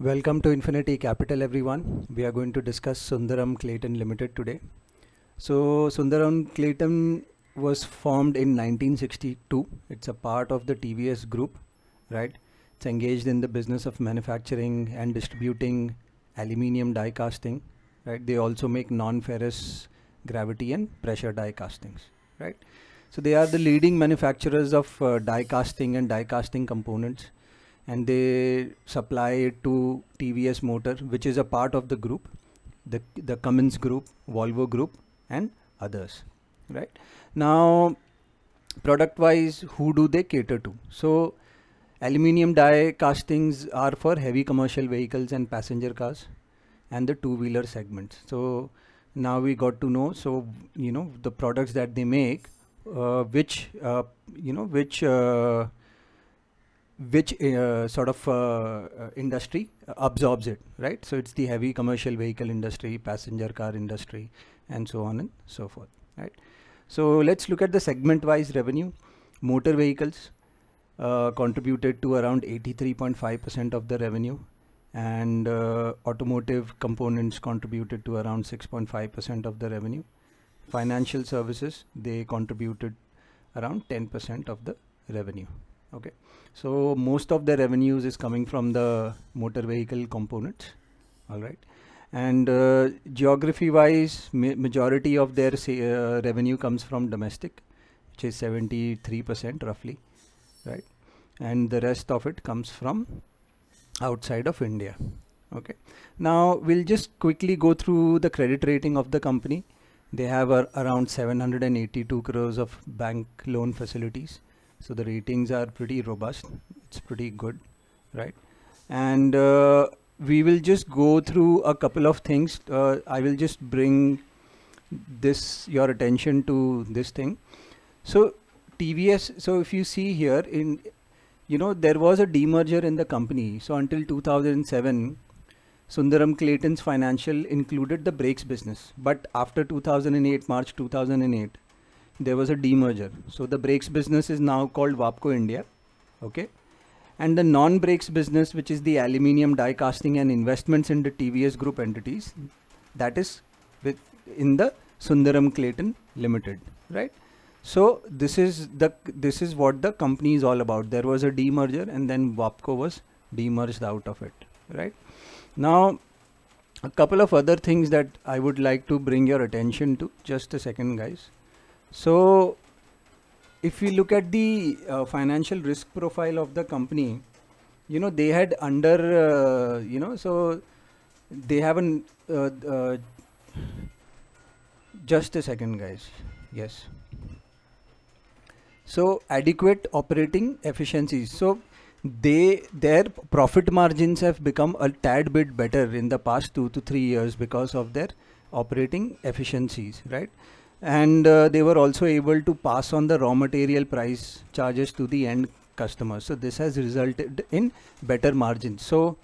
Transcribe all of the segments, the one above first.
Welcome to Infinity Capital everyone. We are going to discuss Sundaram Clayton Limited today. So Sundaram Clayton was formed in 1962. It's a part of the TVS group, right? It's engaged in the business of manufacturing and distributing aluminium die casting, right? They also make non-ferrous gravity and pressure die castings, right? So they are the leading manufacturers of uh, die casting and die casting components and they supply it to TVS Motor, which is a part of the group, the, the Cummins group, Volvo group, and others. Right now, product wise, who do they cater to? So, aluminium die castings are for heavy commercial vehicles and passenger cars and the two wheeler segments. So, now we got to know so you know the products that they make uh, which uh, you know which uh, which uh, sort of uh, uh, industry absorbs it, right? So it's the heavy commercial vehicle industry, passenger car industry, and so on and so forth, right? So let's look at the segment-wise revenue. Motor vehicles contributed to around 83.5% of the revenue and uh, automotive components contributed to around 6.5% of the revenue. Financial services, they contributed around 10% of the revenue okay so most of the revenues is coming from the motor vehicle components all right and uh, geography wise ma majority of their say, uh, revenue comes from domestic which is 73% roughly right and the rest of it comes from outside of India okay now we'll just quickly go through the credit rating of the company they have uh, around 782 crores of bank loan facilities so the ratings are pretty robust it's pretty good right and uh, we will just go through a couple of things uh, i will just bring this your attention to this thing so tvs so if you see here in you know there was a demerger in the company so until 2007 sundaram clayton's financial included the brakes business but after 2008 march 2008 there was a demerger. So the brakes business is now called Wapco India. Okay. And the non-brakes business, which is the aluminium die casting and investments in the TVS group entities, that is with in the Sundaram Clayton Limited, right? So this is the this is what the company is all about. There was a demerger and then Wapco was demerged out of it, right? Now a couple of other things that I would like to bring your attention to. Just a second, guys. So if we look at the uh, financial risk profile of the company, you know, they had under, uh, you know, so they haven't, uh, uh, just a second guys. Yes. So adequate operating efficiencies. So they their profit margins have become a tad bit better in the past two to three years because of their operating efficiencies, right? and uh, they were also able to pass on the raw material price charges to the end customers. So this has resulted in better margins. So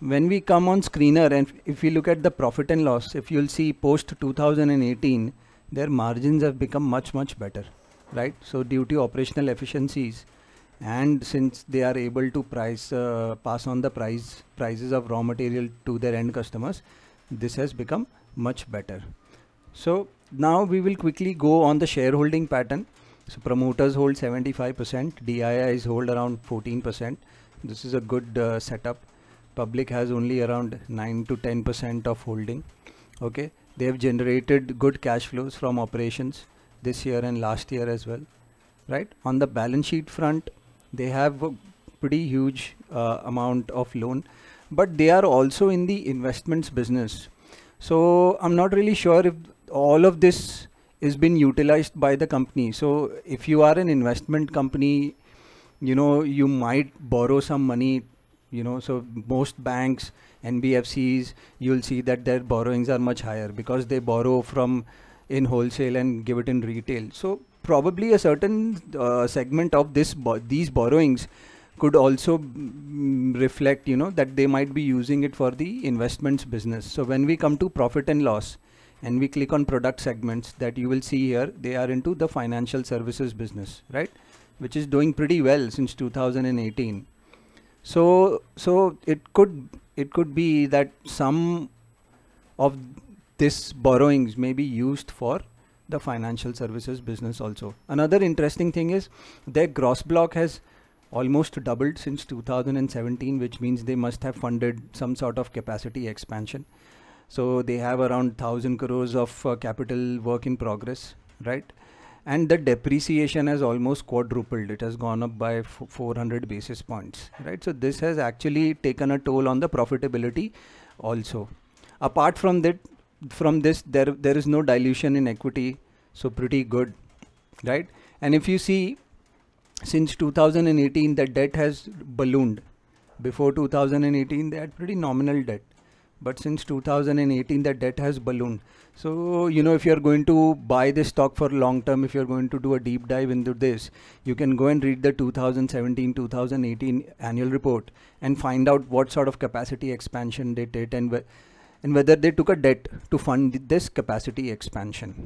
when we come on screener and if we look at the profit and loss, if you'll see post 2018, their margins have become much, much better, right? So due to operational efficiencies and since they are able to price, uh, pass on the price prices of raw material to their end customers, this has become much better. So now we will quickly go on the shareholding pattern. So promoters hold 75%, DIIs hold around 14%. This is a good uh, setup. Public has only around 9 to 10% of holding. Okay, they have generated good cash flows from operations this year and last year as well. Right on the balance sheet front, they have a pretty huge uh, amount of loan, but they are also in the investments business. So I'm not really sure if all of this is being utilized by the company. So if you are an investment company, you know, you might borrow some money, you know, so most banks, NBFCs, you'll see that their borrowings are much higher because they borrow from in wholesale and give it in retail. So probably a certain uh, segment of this bo these borrowings could also mm, reflect, you know, that they might be using it for the investments business. So when we come to profit and loss, and we click on product segments that you will see here they are into the financial services business right which is doing pretty well since 2018 so so it could it could be that some of this borrowings may be used for the financial services business also another interesting thing is their gross block has almost doubled since 2017 which means they must have funded some sort of capacity expansion so they have around 1000 crores of uh, capital work in progress, right? And the depreciation has almost quadrupled. It has gone up by 400 basis points, right? So this has actually taken a toll on the profitability also. Apart from that, from this, there, there is no dilution in equity. So pretty good, right? And if you see, since 2018, the debt has ballooned. Before 2018, they had pretty nominal debt but since 2018 the debt has ballooned so you know if you are going to buy this stock for long term if you are going to do a deep dive into this you can go and read the 2017 2018 annual report and find out what sort of capacity expansion they did and wh and whether they took a debt to fund this capacity expansion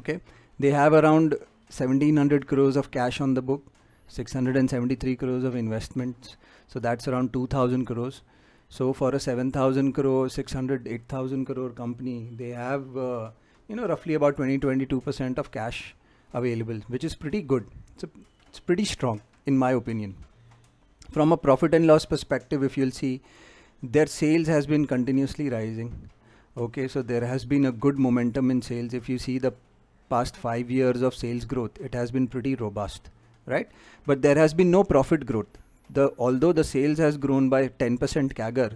okay they have around 1700 crores of cash on the book 673 crores of investments so that's around 2000 crores so for a 7,000 crore, 600, 8,000 crore company, they have, uh, you know, roughly about 20, 22% of cash available, which is pretty good. It's, a, it's pretty strong, in my opinion. From a profit and loss perspective, if you'll see, their sales has been continuously rising. Okay, so there has been a good momentum in sales. If you see the past five years of sales growth, it has been pretty robust, right? But there has been no profit growth the although the sales has grown by 10% CAGR,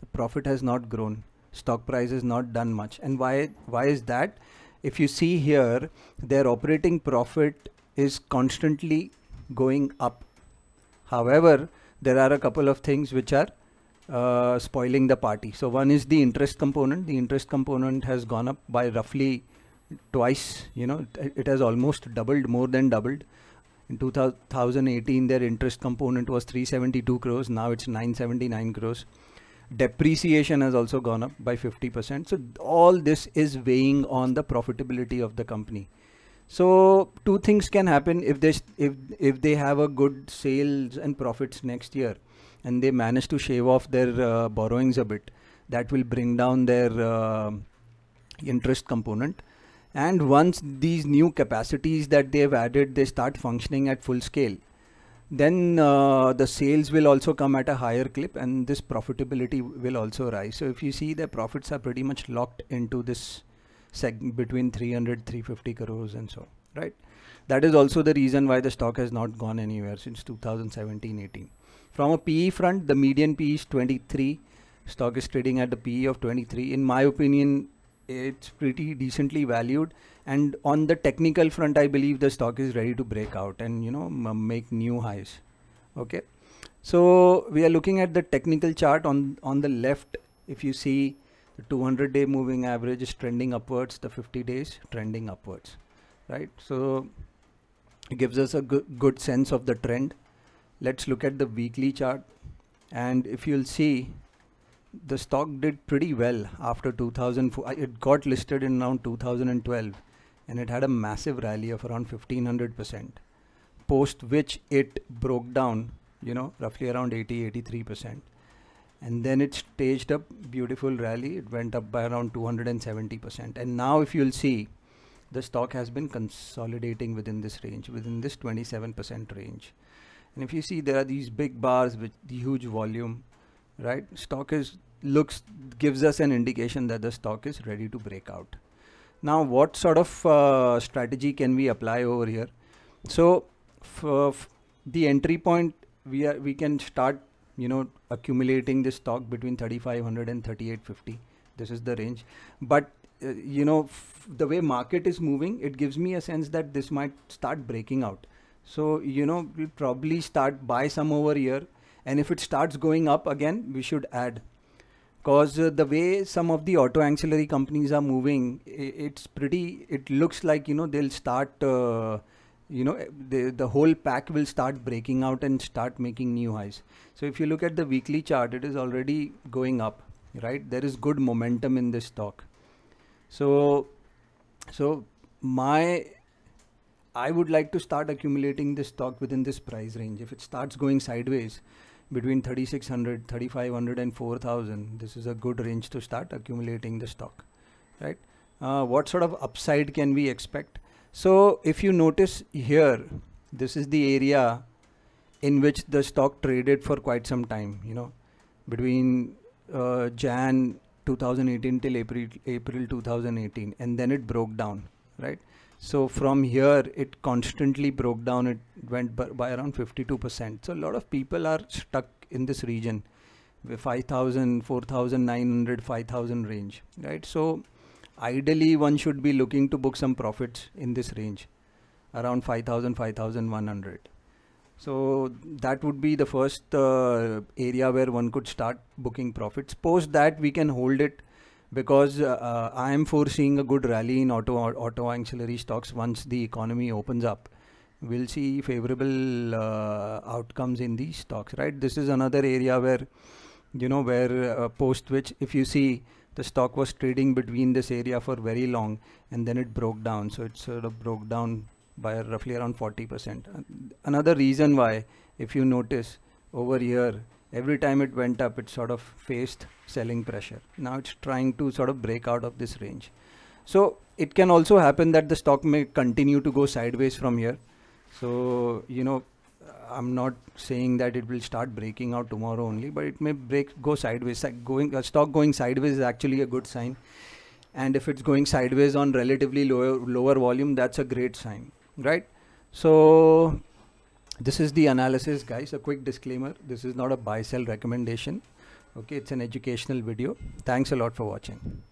the profit has not grown. Stock price has not done much. And why why is that? If you see here, their operating profit is constantly going up. However, there are a couple of things which are uh, spoiling the party. So one is the interest component. The interest component has gone up by roughly twice. You know, it, it has almost doubled, more than doubled. In 2018, their interest component was 372 crores. Now it's 979 crores. Depreciation has also gone up by 50%. So all this is weighing on the profitability of the company. So two things can happen if they if if they have a good sales and profits next year, and they manage to shave off their uh, borrowings a bit, that will bring down their uh, interest component and once these new capacities that they've added they start functioning at full scale then uh, the sales will also come at a higher clip and this profitability will also rise so if you see the profits are pretty much locked into this segment between 300 350 crores and so right that is also the reason why the stock has not gone anywhere since 2017 18 from a pe front the median pe is 23 stock is trading at the pe of 23 in my opinion it's pretty decently valued and on the technical front i believe the stock is ready to break out and you know make new highs okay so we are looking at the technical chart on on the left if you see the 200 day moving average is trending upwards the 50 days trending upwards right so it gives us a good, good sense of the trend let's look at the weekly chart and if you'll see the stock did pretty well after 2004. It got listed in around 2012 and it had a massive rally of around 1500%, post which it broke down, you know, roughly around 80 83%. And then it staged up beautiful rally. It went up by around 270%. And now, if you'll see, the stock has been consolidating within this range, within this 27% range. And if you see, there are these big bars with the huge volume right stock is looks gives us an indication that the stock is ready to break out now what sort of uh, strategy can we apply over here so the entry point we are we can start you know accumulating this stock between 3500 and 3850 this is the range but uh, you know the way market is moving it gives me a sense that this might start breaking out so you know we'll probably start buy some over here and if it starts going up again we should add because uh, the way some of the auto ancillary companies are moving it's pretty it looks like you know they'll start uh, you know the, the whole pack will start breaking out and start making new highs so if you look at the weekly chart it is already going up right there is good momentum in this stock so so my i would like to start accumulating this stock within this price range if it starts going sideways between 3600 3500 and 4000 this is a good range to start accumulating the stock right uh, what sort of upside can we expect so if you notice here this is the area in which the stock traded for quite some time you know between uh, jan 2018 till april april 2018 and then it broke down right? So from here, it constantly broke down. It went by, around 52%. So a lot of people are stuck in this region, 5,000, 4,900, 5,000 range, right? So ideally, one should be looking to book some profits in this range, around 5,000, 5,100. So that would be the first uh, area where one could start booking profits. Post that, we can hold it because uh, uh, I am foreseeing a good rally in auto auto ancillary stocks once the economy opens up. We'll see favorable uh, outcomes in these stocks, right? This is another area where, you know, where uh, post which if you see the stock was trading between this area for very long and then it broke down. So it sort of broke down by roughly around 40%. Another reason why, if you notice over here, every time it went up it sort of faced selling pressure now it's trying to sort of break out of this range so it can also happen that the stock may continue to go sideways from here so you know i'm not saying that it will start breaking out tomorrow only but it may break go sideways like going stock going sideways is actually a good sign and if it's going sideways on relatively lower lower volume that's a great sign right so this is the analysis guys a quick disclaimer this is not a buy sell recommendation okay it's an educational video thanks a lot for watching